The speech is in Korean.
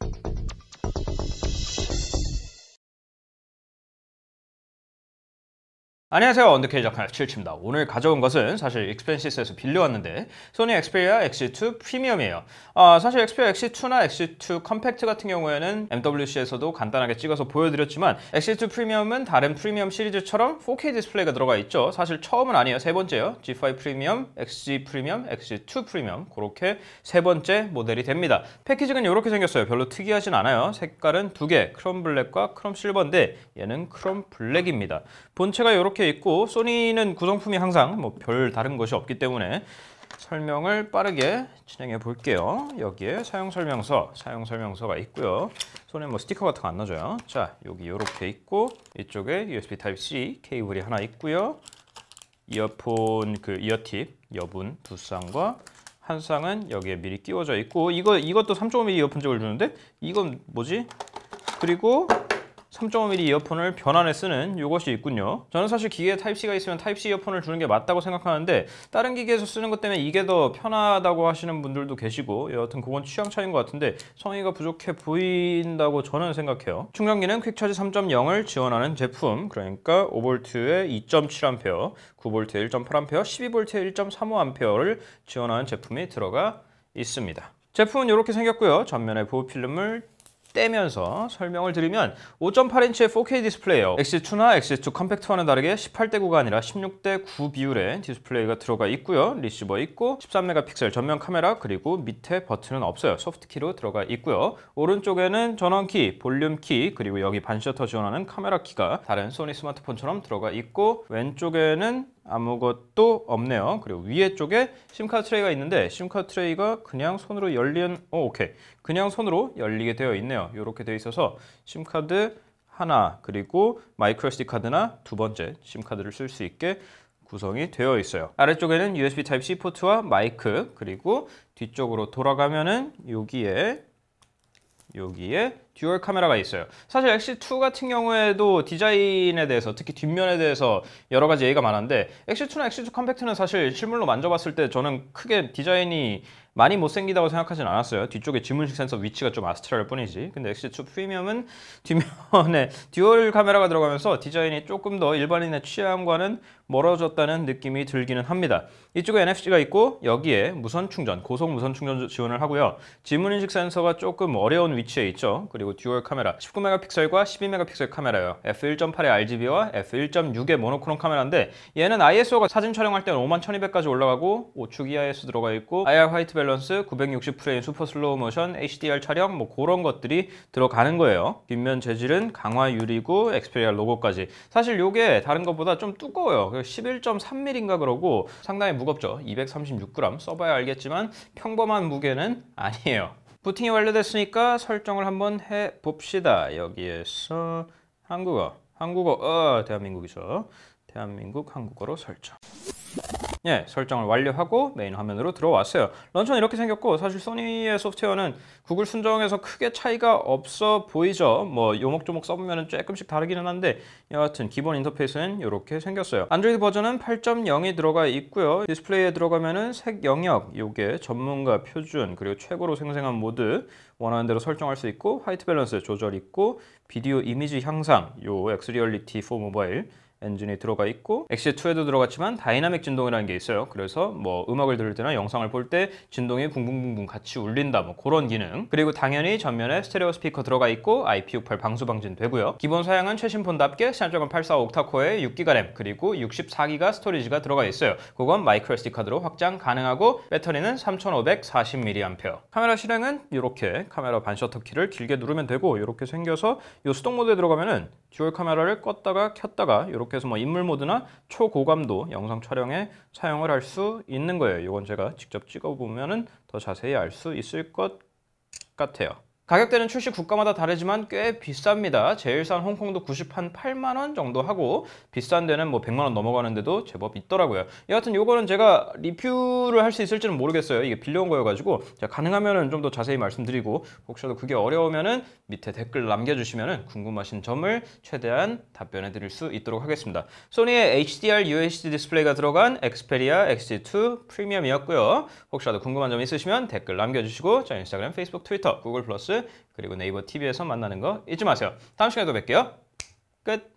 Thank you. 안녕하세요 언더케이 작가 치칩니다 오늘 가져온 것은 사실 익스펜시스에서 빌려왔는데 소니 엑스페리아 XC2 프리미엄이에요 아, 사실 엑스페리아 XC2나 XC2 컴팩트 같은 경우에는 MWC에서도 간단하게 찍어서 보여드렸지만 XC2 프리미엄은 다른 프리미엄 시리즈처럼 4K 디스플레이가 들어가 있죠 사실 처음은 아니에요 세 번째요 G5 프리미엄, x c 프리미엄, x c 2 프리미엄 그렇게 세 번째 모델이 됩니다 패키징은 이렇게 생겼어요 별로 특이하진 않아요 색깔은 두개 크롬 블랙과 크롬 실버인데 얘는 크롬 블랙입니다 본체가 이렇게 이렇 있고 소니는 구성품이 항상 뭐 별 다른 것이 없기 때문에 설명을 빠르게 진행해 볼게요. 여기에 사용설명서, 사용설명서가 있고요. 손에 뭐 스티커 같은 거 안 넣어줘요. 자, 여기 이렇게 있고 이쪽에 USB Type-C 케이블이 하나 있고요. 이어폰 그 이어팁 여분 두 쌍과 한 쌍은 여기에 미리 끼워져 있고 이거 이것도 3.5mm 이어폰 잭을 주는데 이건 뭐지? 그리고 3.5mm 이어폰을 변환해 쓰는 이것이 있군요 저는 사실 기계에 타입C가 있으면 타입C 이어폰을 주는 게 맞다고 생각하는데 다른 기계에서 쓰는 것 때문에 이게 더 편하다고 하시는 분들도 계시고 예, 여하튼 그건 취향 차이인 것 같은데 성의가 부족해 보인다고 저는 생각해요 충전기는 퀵차지 3.0을 지원하는 제품 그러니까 5V에 2.7A, 9V에 1.8A, 12V에 1.35A를 지원하는 제품이 들어가 있습니다 제품은 이렇게 생겼고요 전면에 보호 필름을 떼면서 설명을 드리면 5.8인치의 4K 디스플레이요 X2나 X2 컴팩트와는 다르게 18대9가 아니라 16대 9 비율의 디스플레이가 들어가 있고요 리시버 있고 13메가픽셀 전면 카메라 그리고 밑에 버튼은 없어요 소프트키로 들어가 있고요 오른쪽에는 전원키, 볼륨키 그리고 여기 반셔터 지원하는 카메라 키가 다른 소니 스마트폰처럼 들어가 있고 왼쪽에는 아무것도 없네요. 그리고 위에 쪽에 심카드 트레이가 있는데 심카드 트레이가 그냥 손으로 열리는 어, 오케이. 그냥 손으로 열리게 되어 있네요. 이렇게 되어 있어서 심카드 하나 그리고 마이크로 SD 카드나 두 번째 심카드를 쓸 수 있게 구성이 되어 있어요. 아래쪽에는 USB Type-C 포트와 마이크 그리고 뒤쪽으로 돌아가면은 여기에 여기에 듀얼 카메라가 있어요. 사실 X2 같은 경우에도 디자인에 대해서 특히 뒷면에 대해서 여러 가지 얘기가 많은데 X2나 X2 컴팩트는 사실 실물로 만져봤을 때 저는 크게 디자인이 많이 못생기다고 생각하진 않았어요. 뒤쪽에 지문식 센서 위치가 좀 아스트랄 뿐이지. 근데 X2 프리미엄은 뒷면에 듀얼 카메라가 들어가면서 디자인이 조금 더 일반인의 취향과는 멀어졌다는 느낌이 들기는 합니다. 이쪽에 NFC가 있고 여기에 무선 충전, 고속 무선 충전 지원을 하고요. 지문 인식 센서가 조금 어려운 위치에 있죠. 그리고 듀얼 카메라 19메가픽셀과 12메가픽셀 카메라예요. f1.8의 RGB와 f1.6의 모노크롬 카메라인데 얘는 ISO가 사진 촬영할 때는 51,200까지 올라가고 5축 EIS 들어가 있고 IR 화이트 밸런스, 960프레임 슈퍼 슬로우 모션, HDR 촬영 뭐 그런 것들이 들어가는 거예요. 뒷면 재질은 강화 유리고 엑스페리아 로고까지. 사실 이게 다른 것보다 좀 두꺼워요. 11.3mm인가 그러고 상당히 무겁죠. 236g 써봐야 알겠지만 평범한 무게는 아니에요. 부팅이 완료됐으니까 설정을 한번 해봅시다. 여기에서 한국어, 한국어, 어, 대한민국이죠. 대한민국 한국어로 설정. 예, 설정을 완료하고 메인 화면으로 들어왔어요. 런처는 이렇게 생겼고 사실 소니의 소프트웨어는 구글 순정에서 크게 차이가 없어 보이죠. 뭐 요목조목 써보면 조금씩 다르기는 한데 여하튼 기본 인터페이스는 이렇게 생겼어요. 안드로이드 버전은 8.0이 들어가 있고요. 디스플레이에 들어가면은 색 영역, 요게 전문가 표준 그리고 최고로 생생한 모드 원하는 대로 설정할 수 있고 화이트 밸런스 조절 있고 비디오 이미지 향상, 요 엑스리얼리티 4 모바일 엔진이 들어가 있고 엑시의2에도 들어갔지만 다이나믹 진동이라는 게 있어요 그래서 뭐 음악을 들을 때나 영상을 볼 때 진동이 붕붕붕붕 같이 울린다 뭐 그런 기능 그리고 당연히 전면에 스테레오 스피커 들어가 있고 IP68 방수 방진 되고요 기본 사양은 최신폰답게 스냅드래845 옥타코에 6기가 램 그리고 64기가 스토리지가 들어가 있어요 그건 마이크로 SD카드로 확장 가능하고 배터리는 3540mAh 카메라 실행은 이렇게 카메라 반셔터키를 길게 누르면 되고 이렇게 생겨서 이 수동 모드에 들어가면은 듀얼 카메라를 껐다가 켰다가 이렇게 그래서 뭐 인물 모드나 초고감도 영상 촬영에 사용을 할 수 있는 거예요. 이건 제가 직접 찍어보면 더 자세히 알 수 있을 것 같아요. 가격대는 출시 국가마다 다르지만 꽤 비쌉니다. 제일 싼 홍콩도 90한 8만 원 정도 하고 비싼 데는 뭐 100만 원 넘어가는데도 제법 있더라고요. 여하튼 요거는 제가 리뷰를 할 수 있을지는 모르겠어요. 이게 빌려온 거여가지고 가능하면좀더 자세히 말씀드리고 혹시라도 그게 어려우면은 밑에 댓글 남겨주시면은 궁금하신 점을 최대한 답변해드릴 수 있도록 하겠습니다. 소니의 HDR UHD 디스플레이가 들어간 엑스페리아 XG2 프리미엄이었고요. 혹시라도 궁금한 점 있으시면 댓글 남겨주시고 저희 인스타그램, 페이스북, 트위터, 구글 플러스 그리고 네이버 TV에서 만나는 거 잊지 마세요. 다음 시간에또 뵐게요. 끝!